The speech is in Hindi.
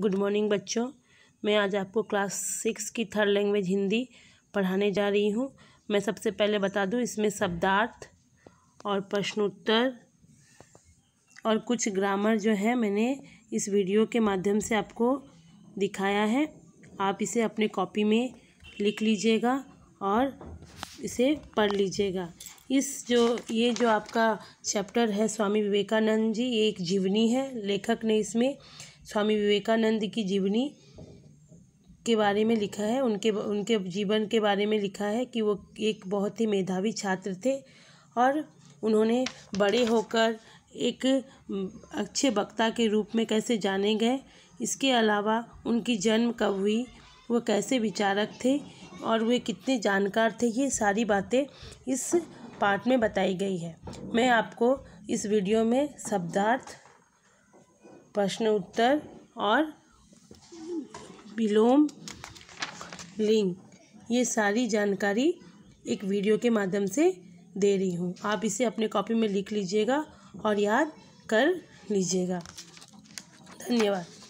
गुड मॉर्निंग बच्चों मैं आज आपको क्लास सिक्स की थर्ड लैंग्वेज हिंदी पढ़ाने जा रही हूँ मैं सबसे पहले बता दूँ इसमें शब्दार्थ और प्रश्नोत्तर और कुछ ग्रामर जो है मैंने इस वीडियो के माध्यम से आपको दिखाया है आप इसे अपने कॉपी में लिख लीजिएगा और इसे पढ़ लीजिएगा इस जो ये जो आपका चैप्टर है स्वामी विवेकानंद जी ये एक जीवनी है लेखक ने इसमें स्वामी विवेकानंद की जीवनी के बारे में लिखा है उनके उनके जीवन के बारे में लिखा है कि वो एक बहुत ही मेधावी छात्र थे और उन्होंने बड़े होकर एक अच्छे वक्ता के रूप में कैसे जाने गए इसके अलावा उनकी जन्म कब हुई वो कैसे विचारक थे और वे कितने जानकार थे ये सारी बातें इस पाठ में बताई गई है मैं आपको इस वीडियो में शब्दार्थ प्रश्न उत्तर और विलोम लिंक ये सारी जानकारी एक वीडियो के माध्यम से दे रही हूँ आप इसे अपने कॉपी में लिख लीजिएगा और याद कर लीजिएगा धन्यवाद